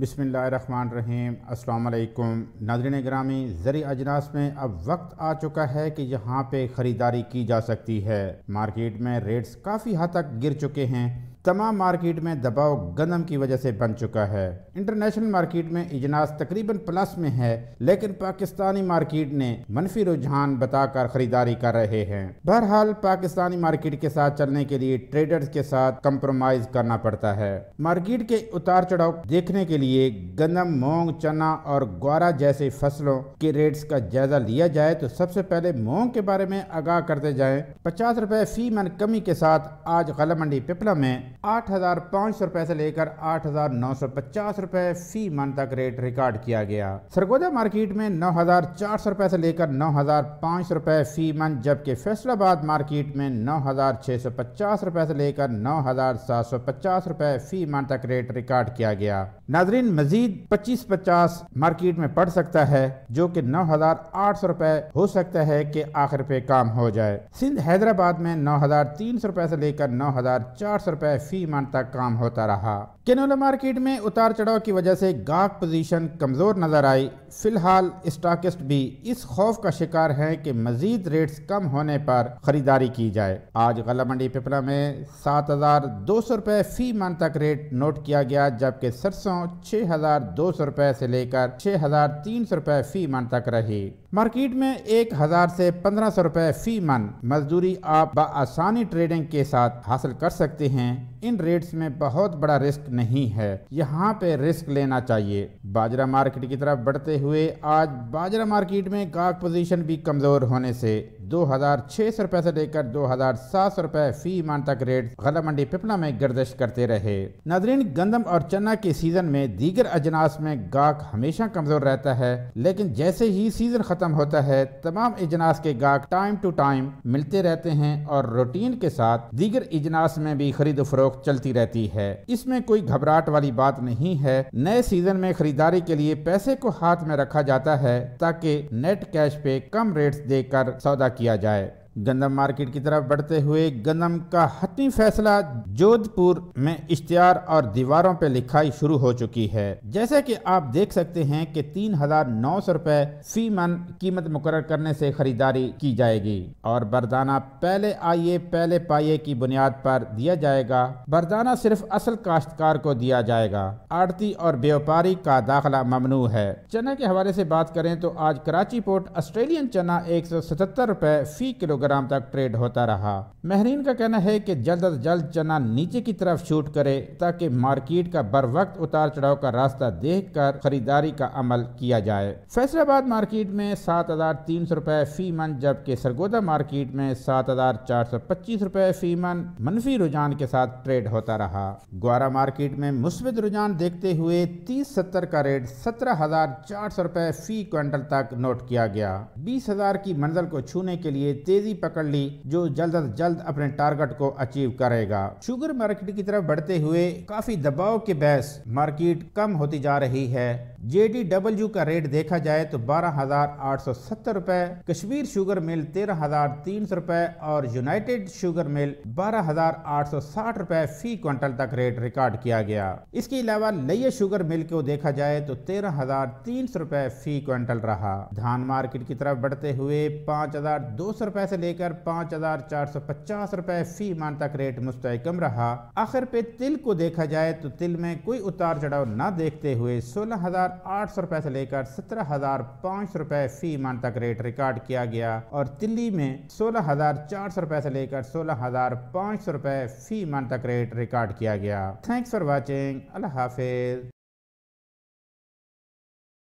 बिसमीम् अल्लाम नाजरन ग्रामी ज़रि अजनास में अब वक्त आ चुका है कि यहाँ पे ख़रीदारी की जा सकती है मार्केट में रेट्स काफ़ी हद तक गिर चुके हैं तमाम मार्केट में दबाव गंदम की वजह से बन चुका है इंटरनेशनल मार्केट में इजनास तकरीबन प्लस में है लेकिन पाकिस्तानी मार्केट ने मनफी रुझान बताकर खरीदारी कर रहे हैं बहरहाल पाकिस्तानी मार्केट के साथ चलने के लिए ट्रेडर्स के साथ कम्प्रोमाइज करना पड़ता है मार्केट के उतार चढ़ाव देखने के लिए गंदम मोंग चना और ग्वारा जैसे फसलों के रेट्स का जायजा लिया जाए तो सबसे पहले मोंग के बारे में आगाह करते जाए पचास रुपए फी मन कमी के साथ आज गला मंडी पिपला में आठ हज़ार पाँच सौ रुपये से लेकर आठ हज़ार नौ सौ पचास रुपये फी मन तक रेट रिकॉर्ड किया गया सरगोदा मार्केट में नौ हज़ार चार सौ रुपये से लेकर नौ हज़ार पाँच सौ रुपये फी मन जबकि फैसलाबाद मार्केट में नौ हज़ार छः सौ पचास रुपये से लेकर नौ हज़ार सात सौ पचास रुपये फी मन तक रेट रिकॉर्ड किया गया नाजरीन मजीद पच्चीस पचास मार्केट में पड़ सकता है जो कि नौ हज़ार आठ सौ रुपये हो सकता है कि आखिर पे काम हो जाए सिंध हैदराबाद में नौ हज़ार तीन सौ रुपये से लेकर नौ हज़ार चार सौ रुपये फी मन तक काम होता रहा कैनोला मार्केट में उतार चढ़ाव की वजह से गाक पोजीशन कमज़ोर नज़र आई फिलहाल स्टॉकिस्ट भी इस खौफ का शिकार है कि मजीद रेट्स कम होने पर खरीदारी की जाए आज गला मंडी पिपला में सात हज़ार दो सौ रुपये फी मन तक रेट नोट किया गया जबकि सरसों छः हज़ार दो सौ रुपये से लेकर छः हज़ार तीन सौ रुपये फी मन तक रही मार्केट में एक हज़ार से पंद्रह सौ रुपये फी मन मजदूरी आप आसानी ट्रेडिंग के साथ हासिल कर सकते हैं इन रेट्स में बहुत बड़ा रिस्क नहीं है यहाँ पे रिस्क लेना चाहिए बाजरा मार्केट की तरफ बढ़ते हुए आज बाजरा मार्केट में गाहक पोजीशन भी कमजोर होने से दो हजार छह सौ रुपए से लेकर दो हजार सात सौ रुपए फी ईमान तक रेट गला मंडी पिपला में गर्दश करते रहे नदरीन गंदम और चना के सीजन में दीगर अजनास में गाक हमेशा कमजोर रहता है लेकिन जैसे ही सीजन खत्म होता है तमाम इजनास के गाक टाइम टू टाइम मिलते रहते हैं और रूटीन के साथ दीगर इजनास में भी खरीद फरोख चलती रहती है इसमें कोई घबराहट वाली बात नहीं है नए सीजन में खरीदारी के लिए पैसे को हाथ में रखा जाता है ताकि नेट कैश पे कम रेट्स देकर सौदा किया जाए गंदम मार्केट की तरफ बढ़ते हुए गंदम का हतमी फैसला जोधपुर में इश्तिहार और दीवारों पर लिखाई शुरू हो चुकी है जैसे कि आप देख सकते हैं कि तीन हजार नौ सौ रूपए फी मन कीमत मुकर करने से खरीदारी की जाएगी और बरदाना पहले आइए पहले पाइए की बुनियाद पर दिया जाएगा बरदाना सिर्फ असल काश्तकार को दिया जाएगा आड़ती और व्यापारी का दाखिला ममनू है चना के हवाले ऐसी बात करें तो आज कराची पोर्ट ऑस्ट्रेलियन चना एक सौ सतहत्तर रूपए फी किलोग्राम ग्राम तक ट्रेड होता रहा महरीन का कहना है कि जल्द अज जल्द चना नीचे की तरफ शूट करे ताकि मार्केट का बर वक्त उतार चढ़ाव का रास्ता देख कर खरीदारी का अमल किया जाए फैसलाबाद मार्केट में सात हजार तीन सौ रुपए फी मन जबकि सरगोदा मार्केट में सात हजार चार सौ पच्चीस रुपए फी मन मनफी रुझान के साथ ट्रेड होता रहा ग्वारा मार्केट में मुस्बित रुझान देखते हुए तीस सत्तर का रेट सत्रह हजार चार सौ रुपए फी क्विंटल तक नोट किया गया बीस हजार की मंजिल को छूने के लिए तेजी तेजी पकड़ ली जो जल्द अज जल्द अपने टारगेट को अचीव करेगा शुगर मार्केट की तरफ बढ़ते हुए काफी दबाव के बहस मार्केट कम होती जा रही है यू का रेट देखा जाए तो बारह हजार आठ सौ सत्तर रुपए कश्मीर शुगर मिल तेरह हजार तीन सौ रुपए और यूनाइटेड शुगर मिल बारह हजार आठ सौ साठ रुपए फी क्विंटल तक रेट रिकॉर्ड किया गया इसके अलावा लय शुगर मिल को देखा जाए तो तेरह हजार तीन सौ रुपए फी क्विंटल रहा धान मार्केट की तरफ बढ़ते हुए पाँच हजार दो सौ रुपए से लेकर पाँच हजार चार सौ पचास रुपए फी मान तक रेट मुस्तकम रहा आखिर पे तिल को देखा जाए तो तिल में कोई उतार चढ़ाव न देखते हुए सोलह हजार आठ सौ रुपए से लेकर सत्रह हजार पाँच सौ रुपए फी मान तक रेट रिकॉर्ड किया गया और दिल्ली में सोलह हजार चार सौ रुपए से लेकर सोलह हजार पाँच सौ रुपए फी मान तक रेट रिकॉर्ड किया गया थैंक्स फॉर वॉचिंग अल्लाह हाफिज